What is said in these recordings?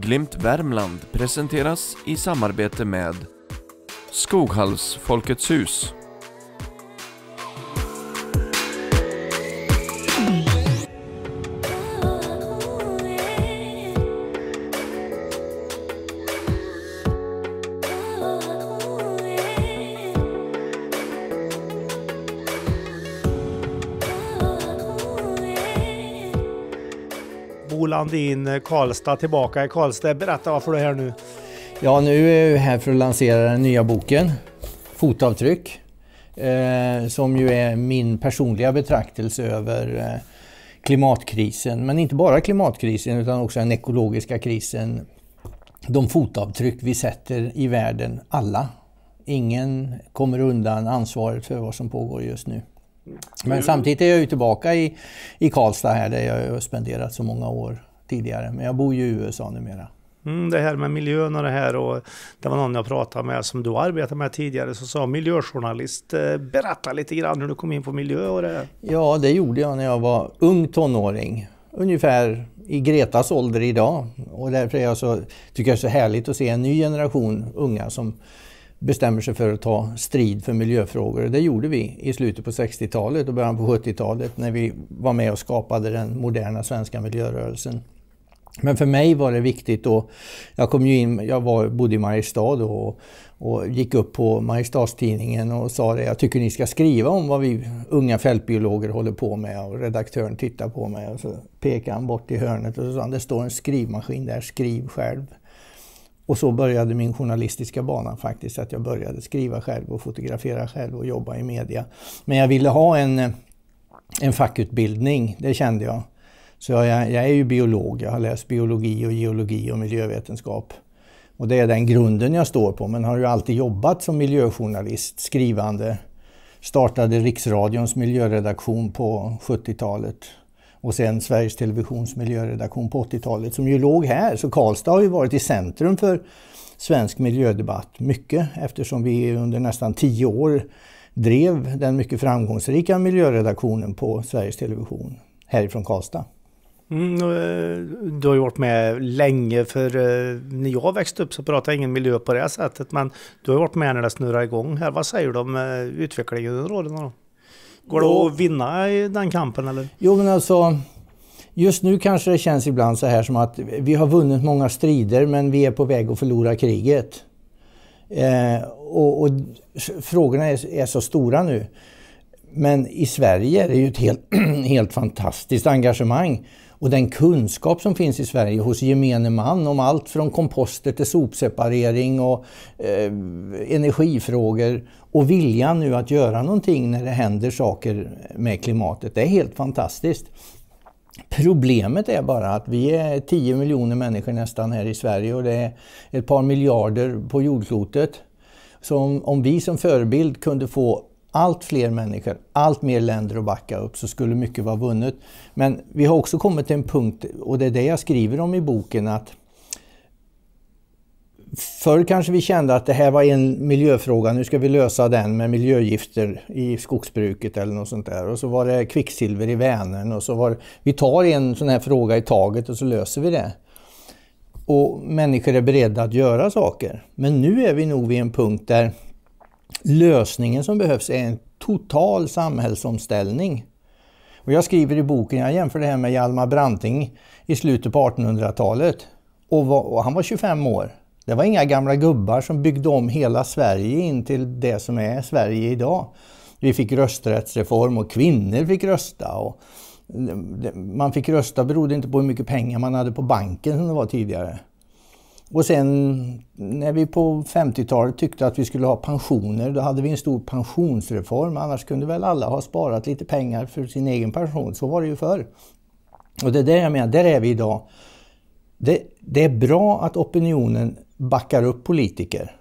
Glimt Värmland presenteras i samarbete med Skoghalls Folkets Hus Sandin eh, Karlstad tillbaka i Karlstad. Berätta varför du är här nu. Ja, nu är jag här för att lansera den nya boken, Fotavtryck, eh, som ju är min personliga betraktelse över eh, klimatkrisen, men inte bara klimatkrisen utan också den ekologiska krisen. De fotavtryck vi sätter i världen, alla. Ingen kommer undan ansvaret för vad som pågår just nu. Men mm. samtidigt är jag ju tillbaka i, i Karlstad här där jag har spenderat så många år tidigare, men jag bor ju i USA numera. Mm, det här med miljön och det här och det var någon jag pratade med som du arbetade med tidigare som sa miljöjournalist. Eh, berätta lite grann hur du kom in på miljö och det. Ja, det gjorde jag när jag var ung tonåring. Ungefär i Gretas ålder idag. Och därför är jag så, tycker jag det är så härligt att se en ny generation unga som bestämmer sig för att ta strid för miljöfrågor. Det gjorde vi i slutet på 60-talet och början på 70-talet när vi var med och skapade den moderna svenska miljörörelsen. Men för mig var det viktigt då, jag kom ju in, jag var, bodde i Mariestad och, och gick upp på Mariestadstidningen och sa det, jag tycker ni ska skriva om vad vi unga fältbiologer håller på med och redaktören tittade på mig och så pekade han bort i hörnet och så sa han, det står en skrivmaskin där, skriv själv. Och så började min journalistiska bana faktiskt, att jag började skriva själv och fotografera själv och jobba i media. Men jag ville ha en, en fackutbildning, det kände jag. Så jag, jag, är ju biolog. Jag har läst biologi och geologi och miljövetenskap. Och det är den grunden jag står på, men har ju alltid jobbat som miljöjournalist, skrivande. Startade Riksradions miljöredaktion på 70-talet och sen Sveriges Televisions miljöredaktion på 80-talet som ju låg här. Så Karlstad har ju varit i centrum för svensk miljödebatt mycket eftersom vi under nästan tio år drev den mycket framgångsrika miljöredaktionen på Sveriges Television härifrån Karlstad. Mm, eh, du har ju varit med länge, för eh, när jag växte upp så pratade ingen miljö på det sättet. Men du har varit med när det snurrar igång här. Vad säger du om eh, utvecklingen under åren? Går det att vinna i den kampen eller? Jo men alltså, just nu kanske det känns ibland så här som att vi har vunnit många strider men vi är på väg att förlora kriget. Eh, och, och, frågorna är, är, så stora nu. Men i Sverige är det ju ett helt, helt fantastiskt engagemang och den kunskap som finns i Sverige hos gemene man om allt från komposter till sopseparering och eh, energifrågor och viljan nu att göra någonting när det händer saker med klimatet. Det är helt fantastiskt. Problemet är bara att vi är 10 miljoner människor nästan här i Sverige och det är ett par miljarder på jordklotet. Så om, om vi som förebild kunde få allt fler människor, allt mer länder att backa upp så skulle mycket vara vunnet. Men vi har också kommit till en punkt, och det är det jag skriver om i boken, att Förr kanske vi kände att det här var en miljöfråga, nu ska vi lösa den med miljögifter i skogsbruket eller något sånt där. Och så var det kvicksilver i Vänern och så var vi tar en sån här fråga i taget och så löser vi det. Och människor är beredda att göra saker. Men nu är vi nog vid en punkt där lösningen som behövs är en total samhällsomställning. Och jag skriver i boken, jag jämför det här med Hjalmar Branting i slutet på 1800-talet. Och, och han var 25 år. Det var inga gamla gubbar som byggde om hela Sverige in till det som är Sverige idag. Vi fick rösträttsreform och kvinnor fick rösta. Och man fick rösta berodde inte på hur mycket pengar man hade på banken som det var tidigare. Och sen när vi på 50-talet tyckte att vi skulle ha pensioner, då hade vi en stor pensionsreform. Annars kunde väl alla ha sparat lite pengar för sin egen pension. Så var det ju förr. Och det är det jag menar, där är vi idag. Det, det är bra att opinionen backar upp politiker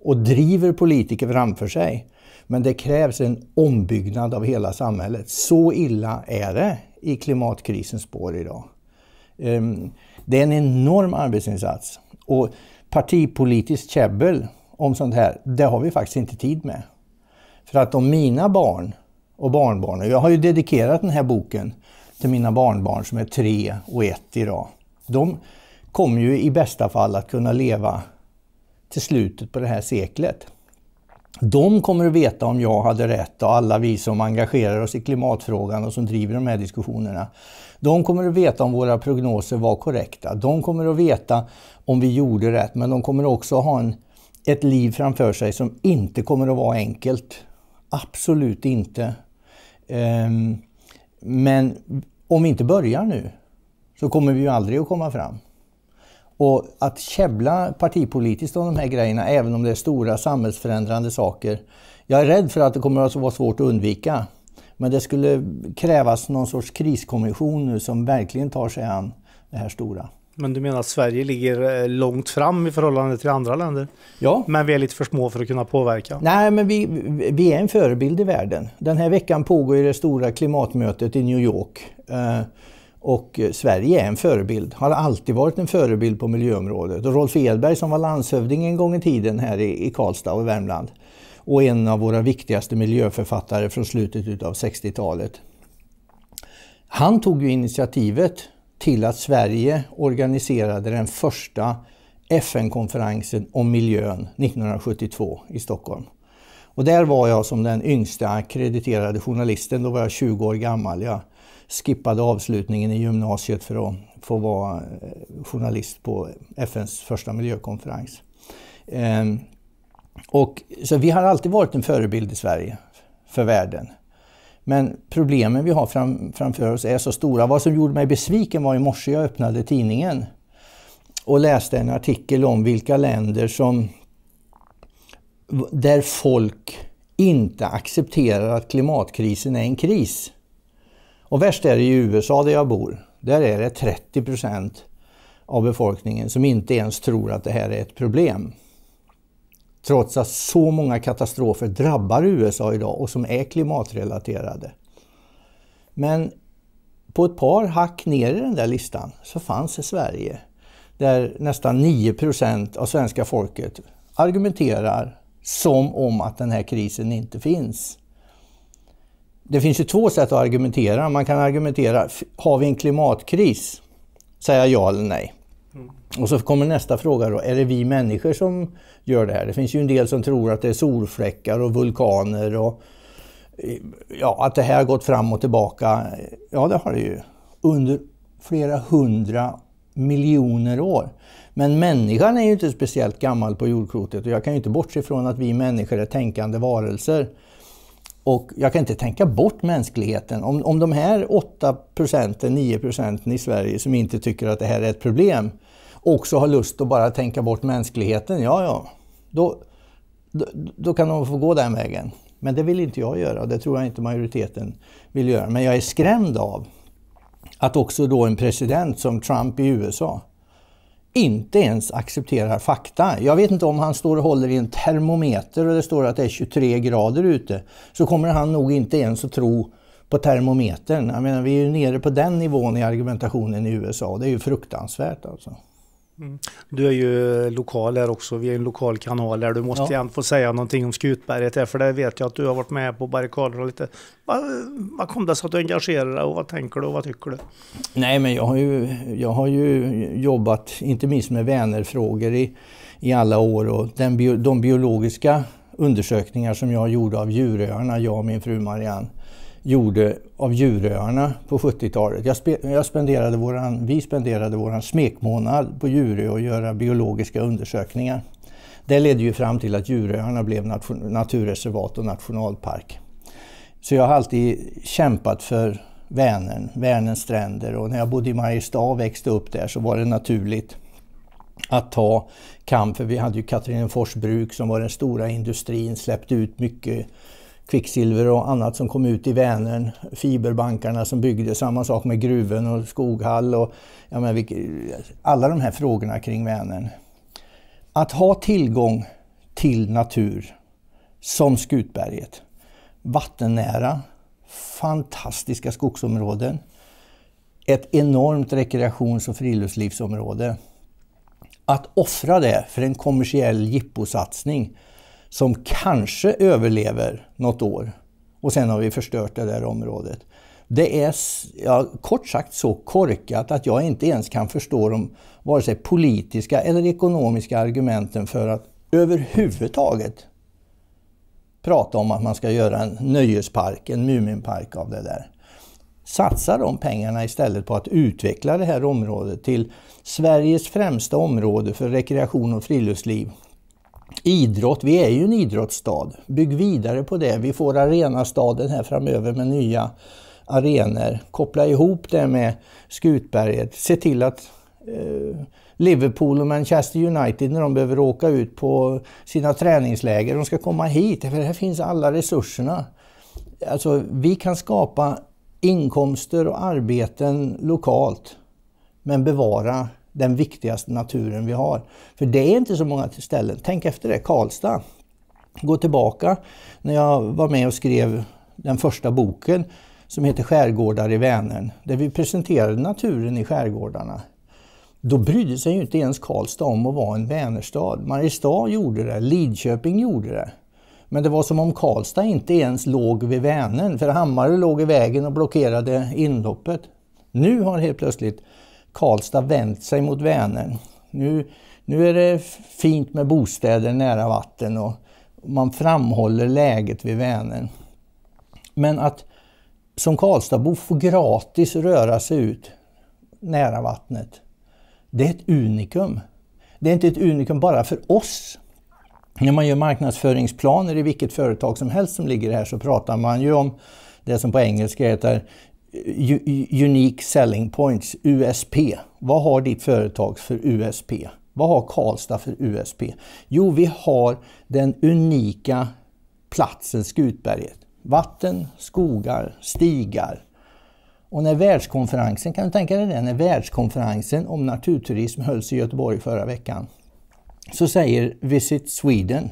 och driver politiker framför sig. Men det krävs en ombyggnad av hela samhället. Så illa är det i klimatkrisens spår idag. Ehm, det är en enorm arbetsinsats. Och partipolitiskt käbbel om sånt här, det har vi faktiskt inte tid med. För att om mina barn och barnbarn, och jag har ju dedikerat den här boken till mina barnbarn som är tre och ett idag. De kommer ju i bästa fall att kunna leva till slutet på det här seklet. De kommer att veta om jag hade rätt och alla vi som engagerar oss i klimatfrågan och som driver de här diskussionerna. De kommer att veta om våra prognoser var korrekta. De kommer att veta om vi gjorde rätt, men de kommer också ha en, ett liv framför sig som inte kommer att vara enkelt. Absolut inte. Um, men om vi inte börjar nu så kommer vi ju aldrig att komma fram. Och att käbbla partipolitiskt om de här grejerna, även om det är stora samhällsförändrande saker. Jag är rädd för att det kommer att vara svårt att undvika. Men det skulle krävas någon sorts kriskommission nu som verkligen tar sig an det här stora. Men du menar att Sverige ligger eh, långt fram i förhållande till andra länder? Ja. Men vi är lite för små för att kunna påverka? Nej, men vi, vi är en förebild i världen. Den här veckan pågår ju det stora klimatmötet i New York. Eh, och eh, Sverige är en förebild, har alltid varit en förebild på miljöområdet. Och Rolf Edberg som var landshövding en gång i tiden här i Karlstad och Värmland och en av våra viktigaste miljöförfattare från slutet av 60-talet. Han tog ju initiativet till att Sverige organiserade den första FN-konferensen om miljön 1972 i Stockholm. Och där var jag som den yngsta akkrediterade journalisten. Då var jag 20 år gammal. Jag skippade avslutningen i gymnasiet för att få vara eh, journalist på FNs första miljökonferens. Ehm, och, så vi har alltid varit en förebild i Sverige för världen. Men problemen vi har fram, framför oss är så stora. Vad som gjorde mig besviken var i morse jag öppnade tidningen och läste en artikel om vilka länder som där folk inte accepterar att klimatkrisen är en kris. Och värst är det i USA där jag bor. Där är det 30 procent av befolkningen som inte ens tror att det här är ett problem. Trots att så många katastrofer drabbar USA idag och som är klimatrelaterade. Men på ett par hack ner i den där listan så fanns det Sverige där nästan 9 procent av svenska folket argumenterar som om att den här krisen inte finns. Det finns ju två sätt att argumentera. Man kan argumentera, har vi en klimatkris? Säga ja eller nej. Mm. Och så kommer nästa fråga då, är det vi människor som gör det här? Det finns ju en del som tror att det är solfläckar och vulkaner och ja, att det här har gått fram och tillbaka. Ja, det har det ju. Under flera hundra miljoner år. Men människan är ju inte speciellt gammal på jordklotet och jag kan ju inte bortse från att vi människor är tänkande varelser. Och jag kan inte tänka bort mänskligheten. Om, om de här 8 procenten, 9 procenten i Sverige som inte tycker att det här är ett problem också har lust att bara tänka bort mänskligheten, ja, ja. Då, då, då kan de få gå den vägen. Men det vill inte jag göra och det tror jag inte majoriteten vill göra. Men jag är skrämd av att också då en president som Trump i USA inte ens accepterar fakta. Jag vet inte om han står och håller i en termometer och det står att det är 23 grader ute, så kommer han nog inte ens att tro på termometern. Jag menar, vi är ju nere på den nivån i argumentationen i USA. Det är ju fruktansvärt alltså. Mm. Du är ju lokal här också, vi är en lokal kanal här. Du måste ja. igen få säga någonting om Skutberget här, för det vet jag att du har varit med på barrikader och lite. Vad, vad kom det sig att du engagerade dig och vad tänker du och vad tycker du? Nej, men jag har ju, jag har ju jobbat, inte minst med Vänerfrågor i, i alla år och den, de biologiska undersökningar som jag gjorde av djuröarna, jag och min fru Marianne, gjorde av Djuröarna på 70-talet. Jag, spe, jag spenderade våran, vi spenderade vår smekmånad på Djurö och göra biologiska undersökningar. Det ledde ju fram till att Djuröarna blev nation, naturreservat och nationalpark. Så jag har alltid kämpat för Vänern, Vänerns stränder och när jag bodde i Mariestad och växte upp där så var det naturligt att ta kamp, för vi hade ju Katrinefors bruk som var den stora industrin, släppte ut mycket kvicksilver och annat som kom ut i Vänern. Fiberbankarna som byggdes, samma sak med gruven och Skoghall. Och, ja, men, alla de här frågorna kring Vänern. Att ha tillgång till natur som Skutberget, vattennära, fantastiska skogsområden, ett enormt rekreations och friluftslivsområde. Att offra det för en kommersiell jipposatsning som kanske överlever något år och sen har vi förstört det där området. Det är ja, kort sagt så korkat att jag inte ens kan förstå de vare sig politiska eller ekonomiska argumenten för att överhuvudtaget prata om att man ska göra en nöjespark, en Muminpark av det där. Satsa de pengarna istället på att utveckla det här området till Sveriges främsta område för rekreation och friluftsliv Idrott, vi är ju en idrottsstad. Bygg vidare på det. Vi får arenastaden här framöver med nya arenor. Koppla ihop det med Skutberget. Se till att eh, Liverpool och Manchester United när de behöver åka ut på sina träningsläger, de ska komma hit. För här finns alla resurserna. Alltså, vi kan skapa inkomster och arbeten lokalt, men bevara den viktigaste naturen vi har. För det är inte så många ställen. Tänk efter det, Karlstad. Gå tillbaka när jag var med och skrev den första boken som heter Skärgårdar i Vänern, där vi presenterade naturen i skärgårdarna. Då brydde sig ju inte ens Karlstad om att vara en Vänerstad. Mariestad gjorde det, Lidköping gjorde det. Men det var som om Karlstad inte ens låg vid Vänern, för Hammarö låg i vägen och blockerade inloppet. Nu har helt plötsligt Karlstad vänt sig mot Vänern. Nu, nu är det fint med bostäder nära vatten och man framhåller läget vid Vänern. Men att som Karlstadbo få gratis röra sig ut nära vattnet, det är ett unikum. Det är inte ett unikum bara för oss. När man gör marknadsföringsplaner i vilket företag som helst som ligger här så pratar man ju om det som på engelska heter Unique Selling Points, USP. Vad har ditt företag för USP? Vad har Karlstad för USP? Jo, vi har den unika platsen Skutberget. Vatten, skogar, stigar. Och när världskonferensen, kan du tänka dig det? När världskonferensen om naturturism hölls i Göteborg förra veckan så säger Visit Sweden,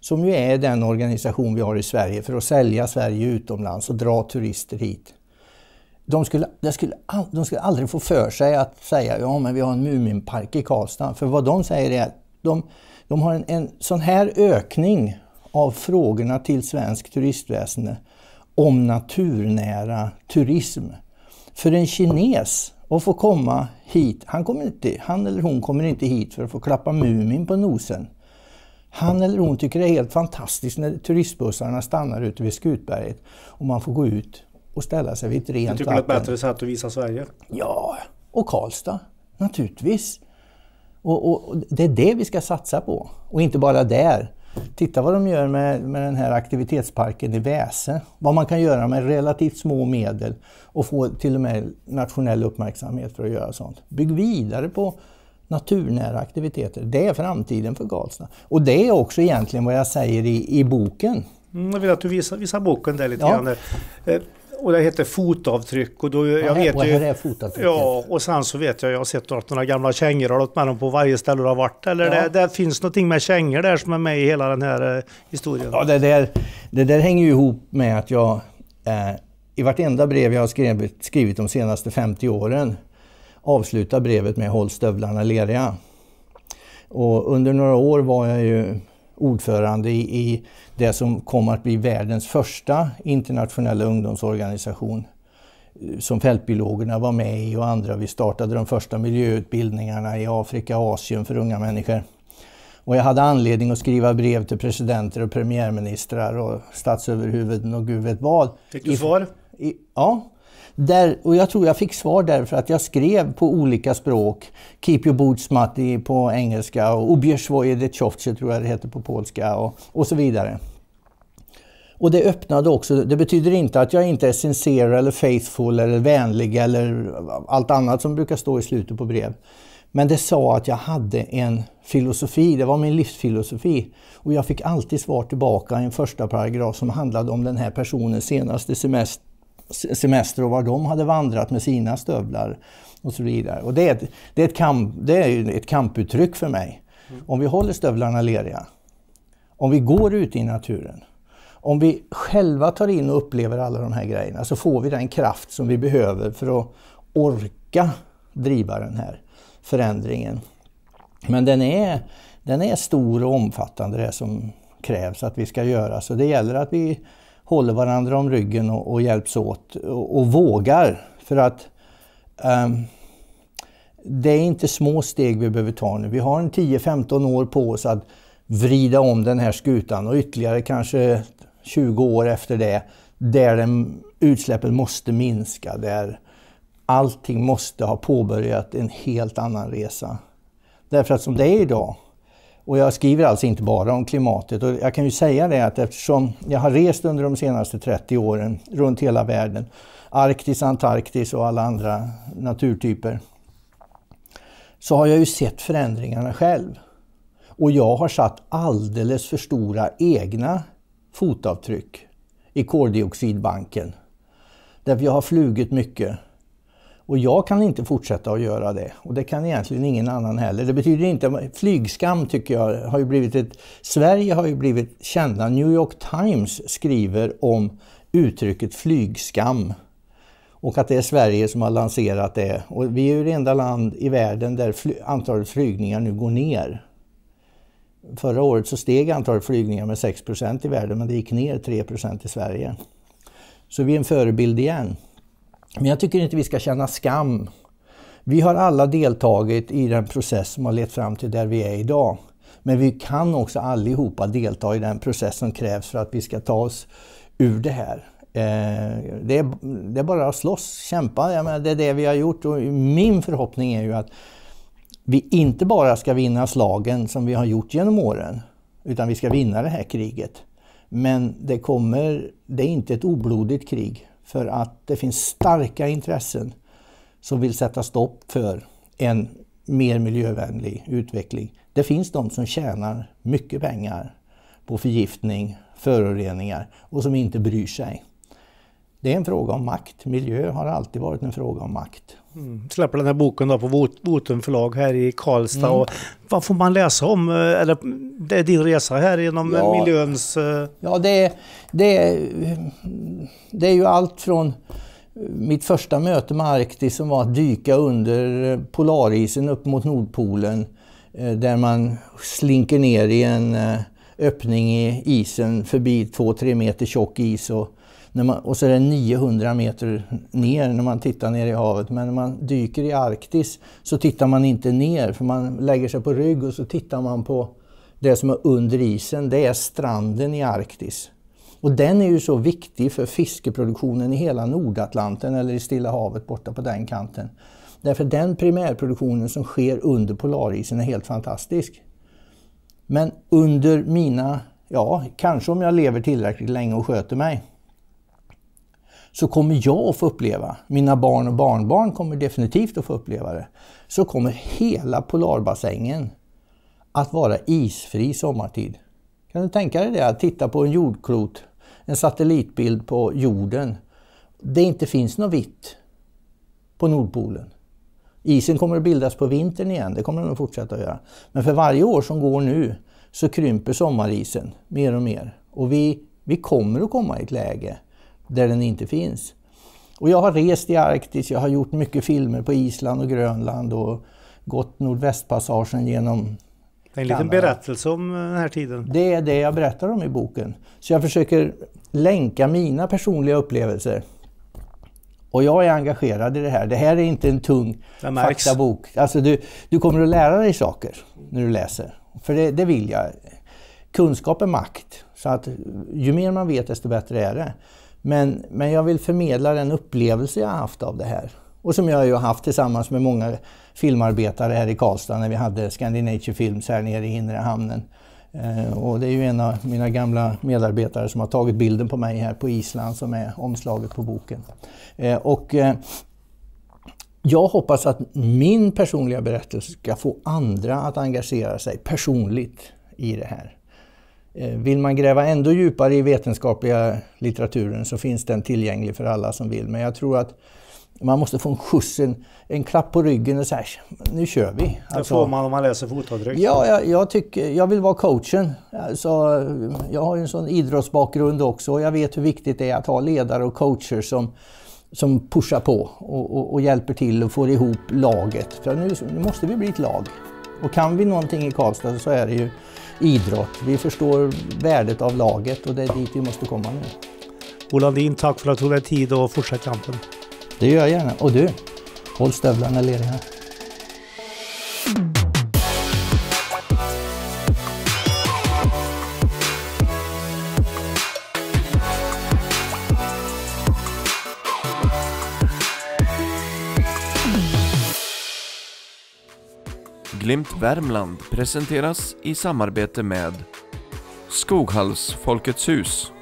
som ju är den organisation vi har i Sverige för att sälja Sverige utomlands och dra turister hit de skulle, de, skulle, de skulle aldrig få för sig att säga ja men vi har en Muminpark i Karlstad. För vad de säger är att de, de har en, en sån här ökning av frågorna till svensk turistväsende om naturnära turism. För en kines att få komma hit, han, kommer inte, han eller hon kommer inte hit för att få klappa Mumin på nosen. Han eller hon tycker det är helt fantastiskt när turistbussarna stannar ute vid Skutberget och man får gå ut och ställa sig vid ett rent vatten. Du tycker vatten. det är ett bättre sätt att visa Sverige? Ja, och Karlstad naturligtvis. Och, och, och, det är det vi ska satsa på och inte bara där. Titta vad de gör med, med den här aktivitetsparken i Väse. Vad man kan göra med relativt små medel och få till och med nationell uppmärksamhet för att göra sånt. Bygg vidare på naturnära aktiviteter. Det är framtiden för Karlstad. Och det är också egentligen vad jag säger i, i boken. Mm, jag vill att du visar, visar boken där lite ja. grann. Och det heter fotavtryck. Och då, jag här, vet ju, är fotavtryck? Ja, och sen så vet jag, jag har sett att några gamla kängor har med dem på varje ställe du har varit. Eller ja. det, det, finns någonting med kängor där som är med i hela den här eh, historien. Ja, det där, det där hänger ju ihop med att jag eh, i vartenda brev jag har skrivit, skrivit de senaste 50 åren avslutar brevet med Håll stövlarna leriga. Och under några år var jag ju ordförande i, i det som kommer att bli världens första internationella ungdomsorganisation eh, som fältbiologerna var med i och andra. Vi startade de första miljöutbildningarna i Afrika och Asien för unga människor. Och jag hade anledning att skriva brev till presidenter och premiärministrar och statsöverhuvuden och gud vet vad. Fick du svar? I, ja, där, och jag tror jag fick svar därför att jag skrev på olika språk. Keep your boots matti på engelska och de dechovce tror jag det heter på polska och, och så vidare. Och det öppnade också, det betyder inte att jag inte är sincere eller faithful eller vänlig eller allt annat som brukar stå i slutet på brev. Men det sa att jag hade en filosofi, det var min livsfilosofi. Och jag fick alltid svar tillbaka i en första paragraf som handlade om den här personens senaste semester semester och var de hade vandrat med sina stövlar och så vidare. Och det är ett, det är ett, kamp, det är ett kamputtryck för mig. Mm. Om vi håller stövlarna leriga, om vi går ut i naturen, om vi själva tar in och upplever alla de här grejerna så får vi den kraft som vi behöver för att orka driva den här förändringen. Men den är, den är stor och omfattande det som krävs att vi ska göra så det gäller att vi håller varandra om ryggen och, och hjälps åt och, och, vågar. För att um, det är inte små steg vi behöver ta nu. Vi har en 10-15 år på oss att vrida om den här skutan och ytterligare kanske 20 år efter det, där den, utsläppen måste minska, där allting måste ha påbörjat en helt annan resa. Därför att som det är idag och jag skriver alltså inte bara om klimatet. Och jag kan ju säga det att eftersom jag har rest under de senaste 30 åren runt hela världen, Arktis, Antarktis och alla andra naturtyper, så har jag ju sett förändringarna själv. Och jag har satt alldeles för stora egna fotavtryck i koldioxidbanken. Därför jag har flugit mycket. Och jag kan inte fortsätta att göra det. Och det kan egentligen ingen annan heller. Det betyder inte... Flygskam tycker jag har ju blivit ett... Sverige har ju blivit kända. New York Times skriver om uttrycket flygskam. Och att det är Sverige som har lanserat det. Och vi är ju det enda land i världen där fly, antalet flygningar nu går ner. Förra året så steg antalet flygningar med 6 i världen men det gick ner 3 i Sverige. Så vi är en förebild igen. Men jag tycker inte vi ska känna skam. Vi har alla deltagit i den process som har lett fram till där vi är idag. Men vi kan också allihopa delta i den process som krävs för att vi ska ta oss ur det här. Eh, det är, det är bara att slåss, kämpa. Jag menar, det är det vi har gjort och min förhoppning är ju att vi inte bara ska vinna slagen som vi har gjort genom åren, utan vi ska vinna det här kriget. Men det, kommer, det är inte ett oblodigt krig. För att det finns starka intressen som vill sätta stopp för en mer miljövänlig utveckling. Det finns de som tjänar mycket pengar på förgiftning, föroreningar och som inte bryr sig. Det är en fråga om makt. Miljö har alltid varit en fråga om makt. Mm. Släpper den här boken då på Votum förlag här i Karlstad. Mm. Och vad får man läsa om? Eh, eller, det är din resa här genom eh, ja. miljöns... Eh, ja, det, det, det är ju allt från mitt första möte med Arktis som var att dyka under polarisen upp mot Nordpolen där man slinker ner i en öppning i isen förbi två tre meter tjock is och man, och så är det 900 meter ner när man tittar ner i havet. Men när man dyker i Arktis så tittar man inte ner för man lägger sig på rygg och så tittar man på det som är under isen. Det är stranden i Arktis. Och den är ju så viktig för fiskeproduktionen i hela Nordatlanten eller i Stilla havet borta på den kanten. Därför den primärproduktionen som sker under polarisen är helt fantastisk. Men under mina, ja, kanske om jag lever tillräckligt länge och sköter mig, så kommer jag att få uppleva, mina barn och barnbarn kommer definitivt att få uppleva det, så kommer hela Polarbassängen att vara isfri sommartid. Kan du tänka dig det? Att titta på en jordklot, en satellitbild på jorden. Det inte finns något vitt på Nordpolen. Isen kommer att bildas på vintern igen, det kommer den att fortsätta göra. Men för varje år som går nu så krymper sommarisen mer och mer. Och vi, vi kommer att komma i ett läge där den inte finns. Och jag har rest i Arktis, jag har gjort mycket filmer på Island och Grönland och gått Nordvästpassagen genom det är en liten berättelse om eh, den här tiden. Det är det jag berättar om i boken. Så jag försöker länka mina personliga upplevelser. Och jag är engagerad i det här. Det här är inte en tung faktabok. Alltså du, du kommer att lära dig saker när du läser. För det, det vill jag. Kunskap är makt. Så att ju mer man vet desto bättre är det. Men, men jag vill förmedla den upplevelse jag haft av det här. Och som jag ju haft tillsammans med många filmarbetare här i Karlstad när vi hade Scandinature Films här nere i inre hamnen. Eh, och det är ju en av mina gamla medarbetare som har tagit bilden på mig här på Island som är omslaget på boken. Eh, och eh, jag hoppas att min personliga berättelse ska få andra att engagera sig personligt i det här. Eh, vill man gräva ändå djupare i vetenskapliga litteraturen så finns den tillgänglig för alla som vill. Men jag tror att man måste få en skjuts, en, en klapp på ryggen och säga nu kör vi. Alltså, det får man om man läser fotavtryck. Ja, jag, jag, tycker, jag vill vara coachen. Alltså, jag har ju en sån idrottsbakgrund också och jag vet hur viktigt det är att ha ledare och coacher som, som pushar på och, och, och hjälper till och får ihop laget. För nu, nu måste vi bli ett lag. Och kan vi någonting i Karlstad så är det ju idrott. Vi förstår värdet av laget och det är dit vi måste komma nu. Ola Landin, tack för att du tog dig tid och fortsätt kampen. Det gör jag gärna. Och du, håll stövlarna leriga. Storglimt Värmland presenteras i samarbete med Skoghalls Folkets Hus